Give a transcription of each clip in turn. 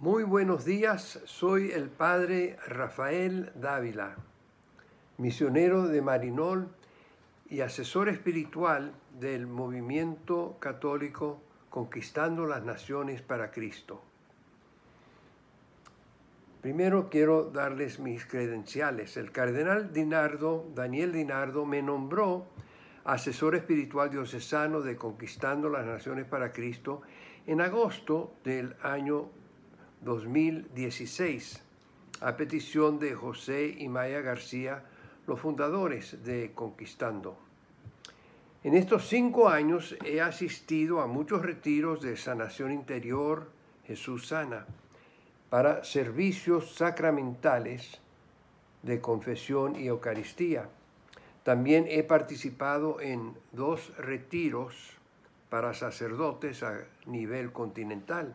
Muy buenos días, soy el padre Rafael Dávila, misionero de Marinol y asesor espiritual del movimiento católico Conquistando las Naciones para Cristo. Primero quiero darles mis credenciales. El cardenal Dinardo, Daniel Dinardo, me nombró asesor espiritual diocesano de Conquistando las Naciones para Cristo en agosto del año 2016, a petición de José y Maya García, los fundadores de Conquistando. En estos cinco años he asistido a muchos retiros de sanación interior, Jesús sana, para servicios sacramentales de confesión y Eucaristía. También he participado en dos retiros para sacerdotes a nivel continental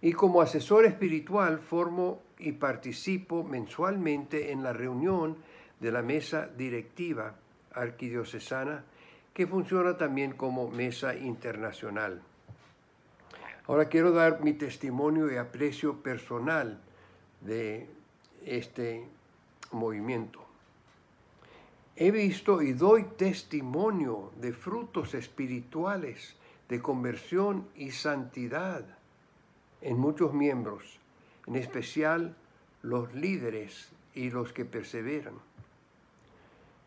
y como asesor espiritual formo y participo mensualmente en la reunión de la mesa directiva arquidiocesana que funciona también como mesa internacional. Ahora quiero dar mi testimonio y aprecio personal de este movimiento. He visto y doy testimonio de frutos espirituales de conversión y santidad en muchos miembros, en especial los líderes y los que perseveran.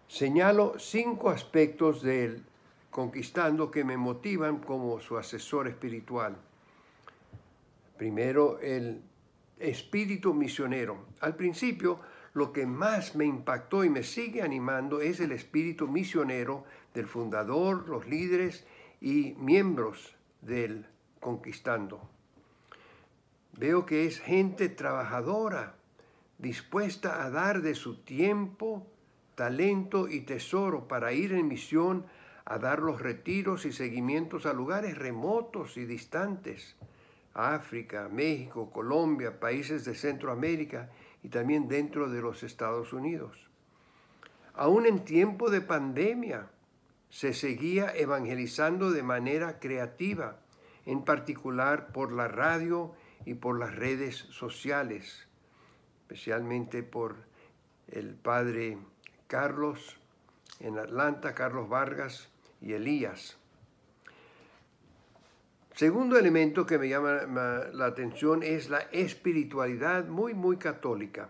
Señalo cinco aspectos del conquistando que me motivan como su asesor espiritual. Primero, el espíritu misionero. Al principio, lo que más me impactó y me sigue animando es el espíritu misionero del fundador, los líderes y miembros del conquistando. Veo que es gente trabajadora, dispuesta a dar de su tiempo, talento y tesoro para ir en misión a dar los retiros y seguimientos a lugares remotos y distantes, África, México, Colombia, países de Centroamérica y también dentro de los Estados Unidos. Aún en tiempo de pandemia, se seguía evangelizando de manera creativa, en particular por la radio y por las redes sociales, especialmente por el padre Carlos en Atlanta, Carlos Vargas y Elías. Segundo elemento que me llama la atención es la espiritualidad muy, muy católica.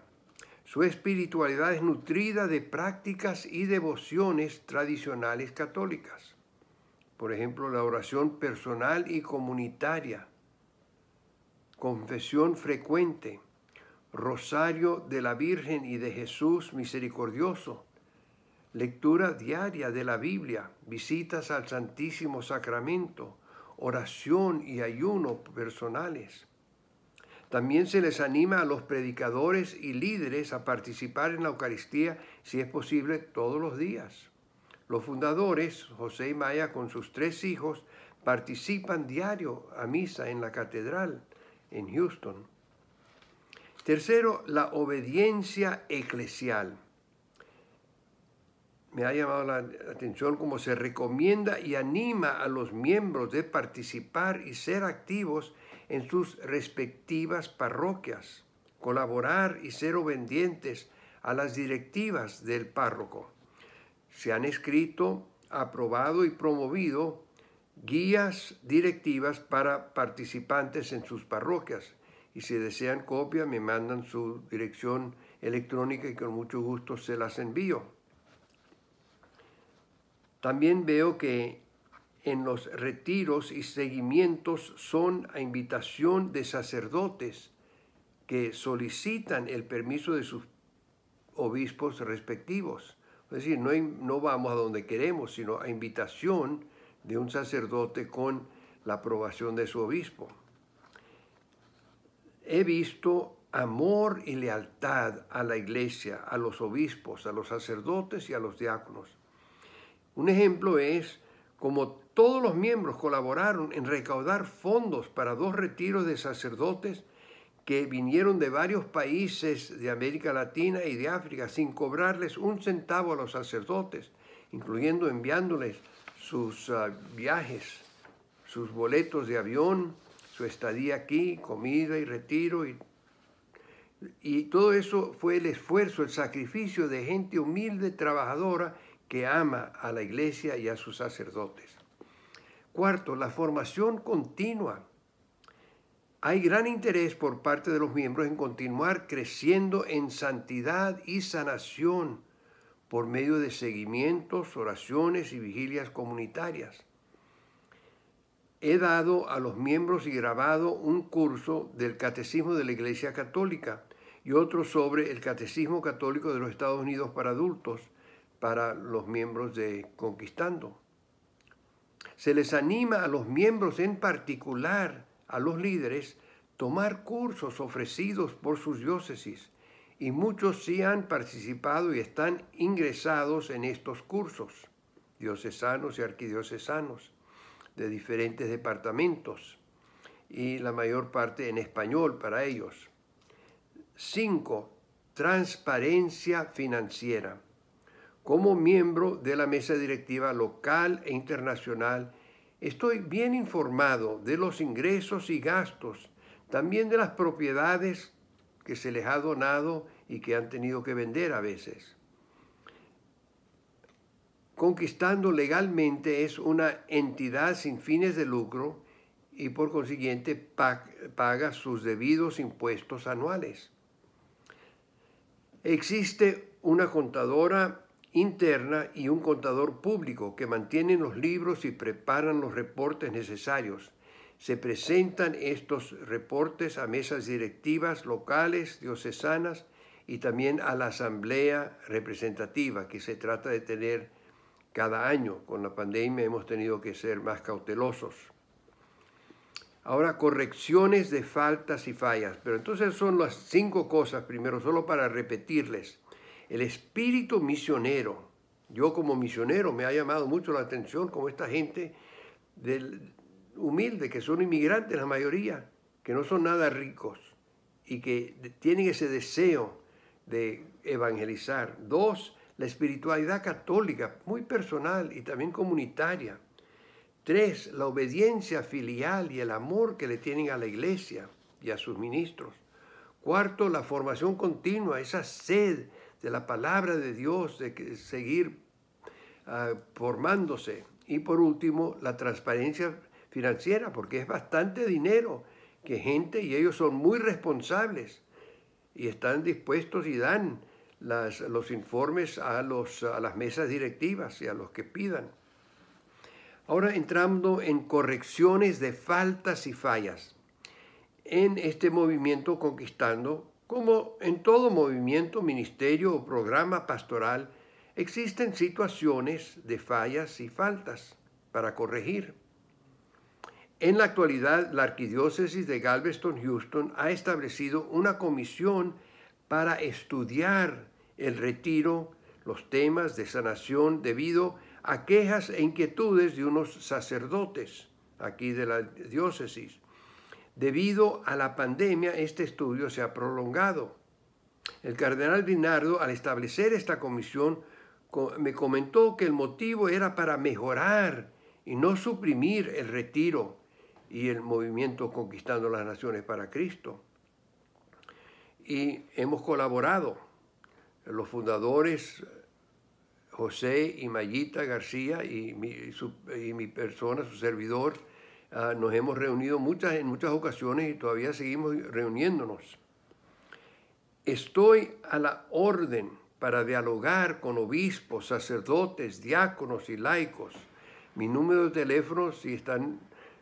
Su espiritualidad es nutrida de prácticas y devociones tradicionales católicas. Por ejemplo, la oración personal y comunitaria, confesión frecuente, rosario de la Virgen y de Jesús misericordioso, lectura diaria de la Biblia, visitas al Santísimo Sacramento, oración y ayuno personales. También se les anima a los predicadores y líderes a participar en la Eucaristía, si es posible, todos los días. Los fundadores, José y Maya, con sus tres hijos, participan diario a misa en la catedral en Houston. Tercero, la obediencia eclesial. Me ha llamado la atención cómo se recomienda y anima a los miembros de participar y ser activos en sus respectivas parroquias, colaborar y ser obedientes a las directivas del párroco. Se han escrito, aprobado y promovido guías directivas para participantes en sus parroquias. Y si desean copia, me mandan su dirección electrónica y con mucho gusto se las envío. También veo que en los retiros y seguimientos son a invitación de sacerdotes que solicitan el permiso de sus obispos respectivos. Es decir, no, vamos a donde queremos, sino a invitación de un sacerdote con la aprobación de su obispo. He visto amor y lealtad a la iglesia, a los obispos, a los sacerdotes y a los diáconos. Un ejemplo es como todos los miembros colaboraron en recaudar fondos para dos retiros de sacerdotes que vinieron de varios países de América Latina y de África sin cobrarles un centavo a los sacerdotes, incluyendo enviándoles sus ah, viajes, sus boletos de avión, su estadía aquí, comida y retiro. Y, y todo eso fue el esfuerzo, el sacrificio de gente humilde, trabajadora, que ama a la iglesia y a sus sacerdotes. Cuarto, la formación continua. Hay gran interés por parte de los miembros en continuar creciendo en santidad y sanación por medio de seguimientos, oraciones y vigilias comunitarias. He dado a los miembros y grabado un curso del Catecismo de la Iglesia Católica y otro sobre el Catecismo Católico de los Estados Unidos para adultos para los miembros de Conquistando. Se les anima a los miembros, en particular a los líderes, tomar cursos ofrecidos por sus diócesis y muchos sí han participado y están ingresados en estos cursos, diocesanos y arquidiocesanos, de diferentes departamentos, y la mayor parte en español para ellos. 5. Transparencia financiera. Como miembro de la mesa directiva local e internacional, estoy bien informado de los ingresos y gastos, también de las propiedades que se les ha donado y que han tenido que vender a veces. Conquistando legalmente es una entidad sin fines de lucro y por consiguiente paga sus debidos impuestos anuales. Existe una contadora interna y un contador público que mantienen los libros y preparan los reportes necesarios se presentan estos reportes a mesas directivas locales, diocesanas y también a la asamblea representativa que se trata de tener cada año. Con la pandemia hemos tenido que ser más cautelosos. Ahora, correcciones de faltas y fallas. Pero entonces son las cinco cosas, primero, solo para repetirles. El espíritu misionero. Yo como misionero me ha llamado mucho la atención como esta gente del, humildes, que son inmigrantes la mayoría, que no son nada ricos y que tienen ese deseo de evangelizar. Dos, la espiritualidad católica, muy personal y también comunitaria. Tres, la obediencia filial y el amor que le tienen a la iglesia y a sus ministros. Cuarto, la formación continua, esa sed de la palabra de Dios, de seguir ah, formándose. Y por último, la transparencia financiera, porque es bastante dinero que gente, y ellos son muy responsables, y están dispuestos y dan los informes a, a las mesas directivas y a los que pidan. Ahora entrando en correcciones de faltas y fallas. En este movimiento conquistando, como en todo movimiento, ministerio o programa pastoral, existen situaciones de fallas y faltas para corregir. En la actualidad, la Arquidiócesis de Galveston, Houston, ha establecido una comisión para estudiar el retiro, los temas de sanación debido a quejas e inquietudes de unos sacerdotes aquí de la diócesis. Debido a la pandemia, este estudio se ha prolongado. El cardenal Binardo, al establecer esta comisión, me comentó que el motivo era para mejorar y no suprimir el retiro y el movimiento Conquistando las Naciones para Cristo. Y hemos colaborado, los fundadores José y Mayita García y mi, persona, su servidor, ah, nos hemos reunido muchas, en muchas ocasiones y todavía seguimos reuniéndonos. Estoy a la orden para dialogar con obispos, sacerdotes, diáconos y laicos. Mi número de teléfono, si están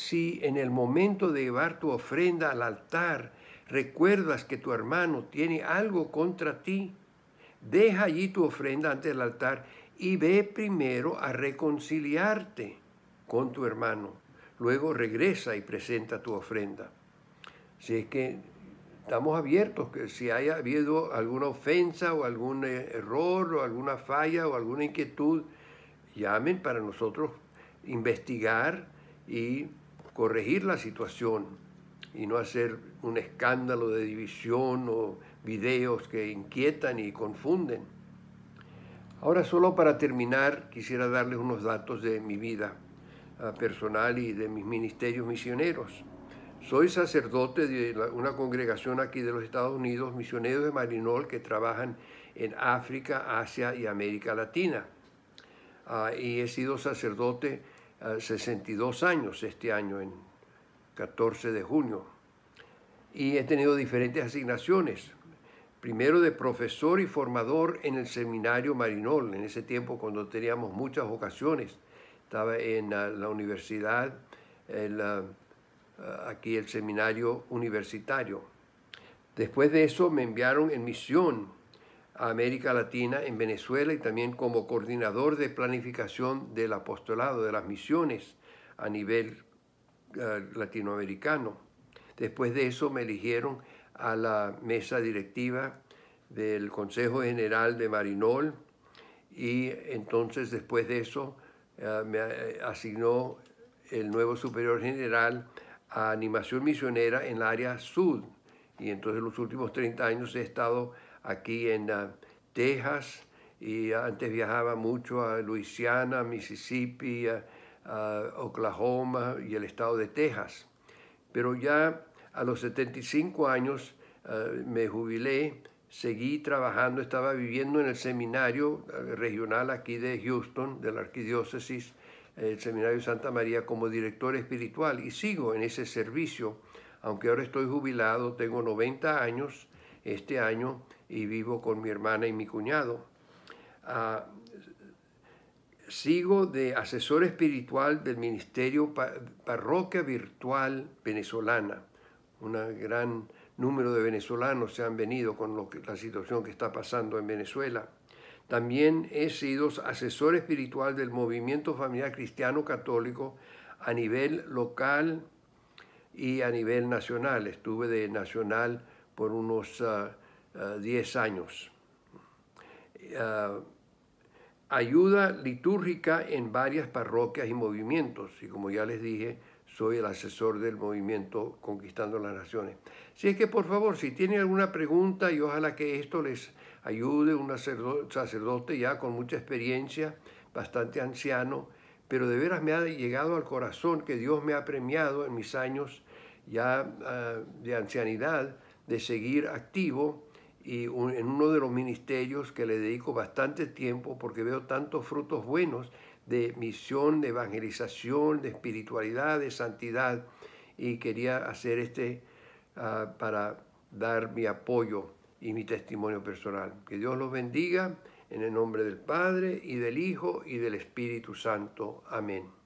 si en el momento de llevar tu ofrenda al altar recuerdas que tu hermano tiene algo contra ti, deja allí tu ofrenda ante el altar y ve primero a reconciliarte con tu hermano. Luego regresa y presenta tu ofrenda. Si es que estamos abiertos, que si haya habido alguna ofensa o algún eh, error o alguna falla o alguna inquietud, llamen para nosotros investigar y corregir la situación y no hacer un escándalo de división o videos que inquietan y confunden. Ahora solo para terminar quisiera darles unos datos de mi vida ah, personal y de mis ministerios misioneros. Soy sacerdote de una congregación aquí de los Estados Unidos, misioneros de Marinol que trabajan en África, Asia y América Latina. Ah, y he sido sacerdote 62 años este año, en 14 de junio, y he tenido diferentes asignaciones. Primero de profesor y formador en el seminario Marinol, en ese tiempo cuando teníamos muchas ocasiones. Estaba en la, universidad, aquí el seminario universitario. Después de eso me enviaron en misión América Latina en Venezuela y también como coordinador de planificación del apostolado de las misiones a nivel eh, latinoamericano. Después de eso me eligieron a la mesa directiva del Consejo General de Marinol y entonces después de eso eh, me eh, asignó el nuevo superior general a animación misionera en el área sur y entonces los últimos 30 años he estado aquí en ah, Texas y antes viajaba mucho a Luisiana, Mississippi, Oklahoma y el estado de Texas. Pero ya a los 75 años ah, me jubilé, seguí trabajando, estaba viviendo en el seminario ah, regional aquí de Houston, de la arquidiócesis, el seminario de Santa María como director espiritual y sigo en ese servicio, aunque ahora estoy jubilado, tengo 90 años este año y vivo con mi hermana y mi cuñado. Ah, sigo de asesor espiritual del Ministerio Parroquia Virtual Venezolana. Un gran número de venezolanos se han venido con lo la situación que está pasando en Venezuela. También he sido asesor espiritual del movimiento familiar cristiano católico a nivel local y a nivel nacional. Estuve de nacional por unos 10 ah, ah, años. Ah, ayuda litúrgica en varias parroquias y movimientos, y como ya les dije, soy el asesor del movimiento Conquistando las Naciones. Si es que por favor, si tienen alguna pregunta y ojalá que esto les ayude, un sacerdote ya con mucha experiencia, bastante anciano, pero de veras me ha llegado al corazón que Dios me ha premiado en mis años ya de ancianidad de seguir activo y en uno de los ministerios que le dedico bastante tiempo porque veo tantos frutos buenos de misión, de evangelización, de espiritualidad, de santidad y quería hacer este ah, para dar mi apoyo y mi testimonio personal. Que Dios los bendiga en el nombre del Padre y del Hijo y del Espíritu Santo. Amén.